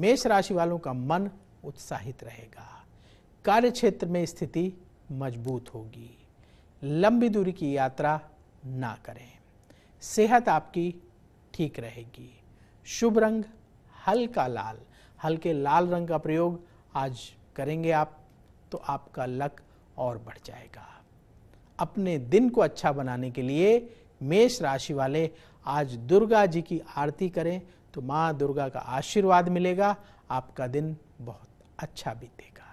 मेष राशि वालों का मन उत्साहित रहेगा कार्य क्षेत्र में स्थिति मजबूत होगी लंबी दूरी की यात्रा ना करें सेहत आपकी ठीक रहेगी शुभ रंग हल्का लाल हल्के लाल रंग का प्रयोग आज करेंगे आप तो आपका लक और बढ़ जाएगा अपने दिन को अच्छा बनाने के लिए मेष राशि वाले आज दुर्गा जी की आरती करें तो माँ दुर्गा का आशीर्वाद मिलेगा आपका दिन बहुत अच्छा बीतेगा